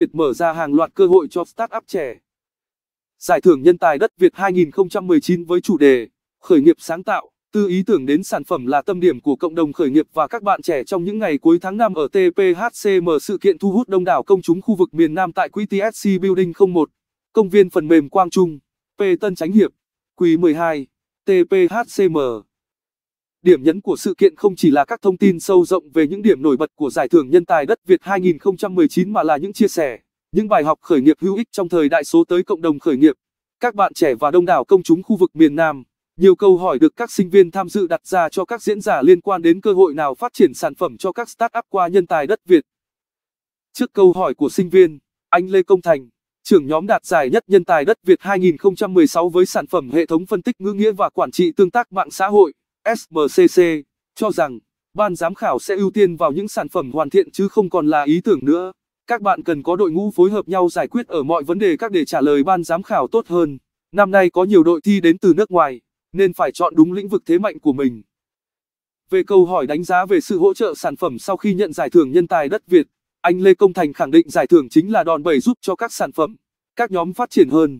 Việt mở ra hàng loạt cơ hội cho startup trẻ. Giải thưởng nhân tài đất Việt 2019 với chủ đề Khởi nghiệp sáng tạo, từ ý tưởng đến sản phẩm là tâm điểm của cộng đồng khởi nghiệp và các bạn trẻ trong những ngày cuối tháng 5 ở TPHCM sự kiện thu hút đông đảo công chúng khu vực miền Nam tại quỹ TSC Building 01, công viên phần mềm Quang Trung, P Tân Chánh Hiệp, Quỳ 12, TPHCM. Điểm nhấn của sự kiện không chỉ là các thông tin sâu rộng về những điểm nổi bật của Giải thưởng Nhân tài đất Việt 2019 mà là những chia sẻ, những bài học khởi nghiệp hữu ích trong thời đại số tới cộng đồng khởi nghiệp. Các bạn trẻ và đông đảo công chúng khu vực miền Nam, nhiều câu hỏi được các sinh viên tham dự đặt ra cho các diễn giả liên quan đến cơ hội nào phát triển sản phẩm cho các start-up qua nhân tài đất Việt. Trước câu hỏi của sinh viên, anh Lê Công Thành, trưởng nhóm đạt giải nhất nhân tài đất Việt 2016 với sản phẩm hệ thống phân tích ngữ nghĩa và quản trị tương tác mạng xã hội SBCC, cho rằng ban giám khảo sẽ ưu tiên vào những sản phẩm hoàn thiện chứ không còn là ý tưởng nữa. Các bạn cần có đội ngũ phối hợp nhau giải quyết ở mọi vấn đề các để trả lời ban giám khảo tốt hơn. Năm nay có nhiều đội thi đến từ nước ngoài, nên phải chọn đúng lĩnh vực thế mạnh của mình. Về câu hỏi đánh giá về sự hỗ trợ sản phẩm sau khi nhận giải thưởng nhân tài đất Việt, anh Lê Công Thành khẳng định giải thưởng chính là đòn bẩy giúp cho các sản phẩm, các nhóm phát triển hơn.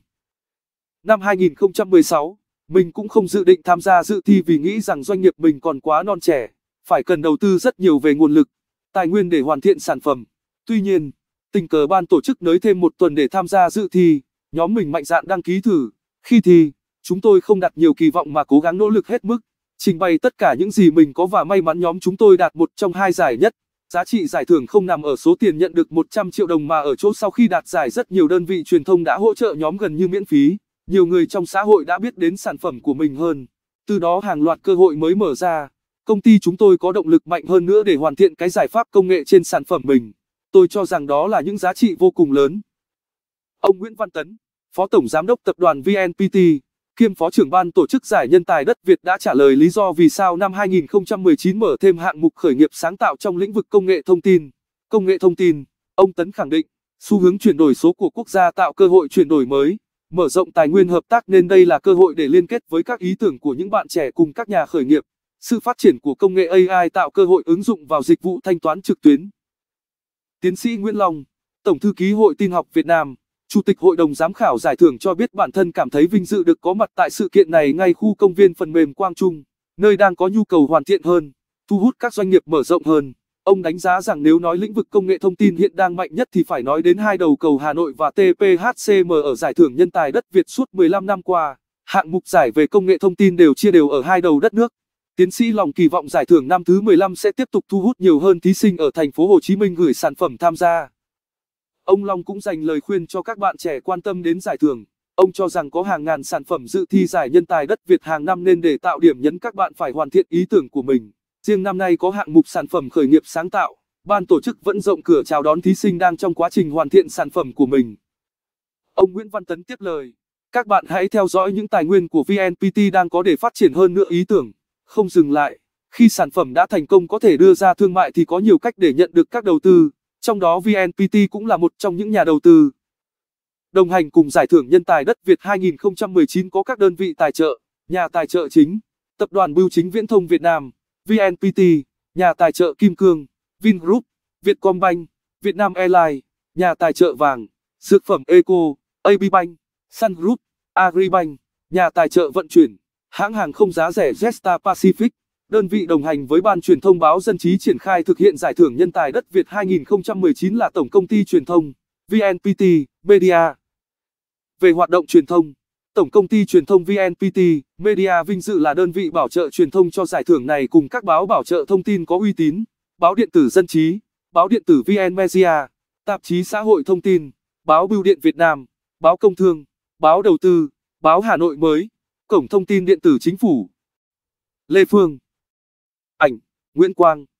Năm 2016, mình cũng không dự định tham gia dự thi vì nghĩ rằng doanh nghiệp mình còn quá non trẻ, phải cần đầu tư rất nhiều về nguồn lực, tài nguyên để hoàn thiện sản phẩm. Tuy nhiên, tình cờ ban tổ chức nới thêm một tuần để tham gia dự thi, nhóm mình mạnh dạn đăng ký thử. Khi thi, chúng tôi không đặt nhiều kỳ vọng mà cố gắng nỗ lực hết mức, trình bày tất cả những gì mình có và may mắn nhóm chúng tôi đạt một trong hai giải nhất. Giá trị giải thưởng không nằm ở số tiền nhận được 100 triệu đồng mà ở chỗ sau khi đạt giải rất nhiều đơn vị truyền thông đã hỗ trợ nhóm gần như miễn phí nhiều người trong xã hội đã biết đến sản phẩm của mình hơn. Từ đó hàng loạt cơ hội mới mở ra. Công ty chúng tôi có động lực mạnh hơn nữa để hoàn thiện cái giải pháp công nghệ trên sản phẩm mình. Tôi cho rằng đó là những giá trị vô cùng lớn. Ông Nguyễn Văn Tấn, Phó Tổng Giám đốc Tập đoàn VNPT, kiêm Phó trưởng ban tổ chức giải nhân tài đất Việt đã trả lời lý do vì sao năm 2019 mở thêm hạng mục khởi nghiệp sáng tạo trong lĩnh vực công nghệ thông tin. Công nghệ thông tin, ông Tấn khẳng định, xu hướng chuyển đổi số của quốc gia tạo cơ hội chuyển đổi mới mở rộng tài nguyên hợp tác nên đây là cơ hội để liên kết với các ý tưởng của những bạn trẻ cùng các nhà khởi nghiệp. Sự phát triển của công nghệ AI tạo cơ hội ứng dụng vào dịch vụ thanh toán trực tuyến. Tiến sĩ Nguyễn Long, Tổng thư ký Hội Tin học Việt Nam, Chủ tịch Hội đồng giám khảo giải thưởng cho biết bản thân cảm thấy vinh dự được có mặt tại sự kiện này ngay khu công viên phần mềm Quang Trung, nơi đang có nhu cầu hoàn thiện hơn, thu hút các doanh nghiệp mở rộng hơn. Ông đánh giá rằng nếu nói lĩnh vực công nghệ thông tin hiện đang mạnh nhất thì phải nói đến hai đầu cầu Hà Nội và TPHCM ở giải thưởng nhân tài đất Việt suốt 15 năm qua. Hạng mục giải về công nghệ thông tin đều chia đều ở hai đầu đất nước. Tiến sĩ Lòng kỳ vọng giải thưởng năm thứ 15 sẽ tiếp tục thu hút nhiều hơn thí sinh ở thành phố Hồ Chí Minh gửi sản phẩm tham gia. Ông Long cũng dành lời khuyên cho các bạn trẻ quan tâm đến giải thưởng. Ông cho rằng có hàng ngàn sản phẩm dự thi giải nhân tài đất Việt hàng năm nên để tạo điểm nhấn các bạn phải hoàn thiện ý tưởng của mình. Riêng năm nay có hạng mục sản phẩm khởi nghiệp sáng tạo, ban tổ chức vẫn rộng cửa chào đón thí sinh đang trong quá trình hoàn thiện sản phẩm của mình. Ông Nguyễn Văn Tấn tiếp lời, các bạn hãy theo dõi những tài nguyên của VNPT đang có để phát triển hơn nữa ý tưởng, không dừng lại. Khi sản phẩm đã thành công có thể đưa ra thương mại thì có nhiều cách để nhận được các đầu tư, trong đó VNPT cũng là một trong những nhà đầu tư. Đồng hành cùng giải thưởng nhân tài đất Việt 2019 có các đơn vị tài trợ, nhà tài trợ chính, tập đoàn Bưu chính Viễn thông Việt Nam. VNPT, nhà tài trợ Kim Cương, Vingroup, Vietcombank, Vietnam Airlines, nhà tài trợ vàng, dược phẩm Eco, ABBank, Sun Group, Agribank, nhà tài trợ vận chuyển, hãng hàng không giá rẻ Jetstar Pacific, đơn vị đồng hành với ban truyền thông báo dân trí triển khai thực hiện giải thưởng nhân tài đất Việt 2019 là Tổng công ty truyền thông, VNPT, Media. Về hoạt động truyền thông Tổng công ty truyền thông VNPT Media vinh dự là đơn vị bảo trợ truyền thông cho giải thưởng này cùng các báo bảo trợ thông tin có uy tín, báo điện tử Dân trí, báo điện tử VN Media, tạp chí xã hội thông tin, báo Bưu điện Việt Nam, báo Công thương, báo Đầu tư, báo Hà Nội mới, cổng thông tin điện tử chính phủ. Lê Phương Ảnh Nguyễn Quang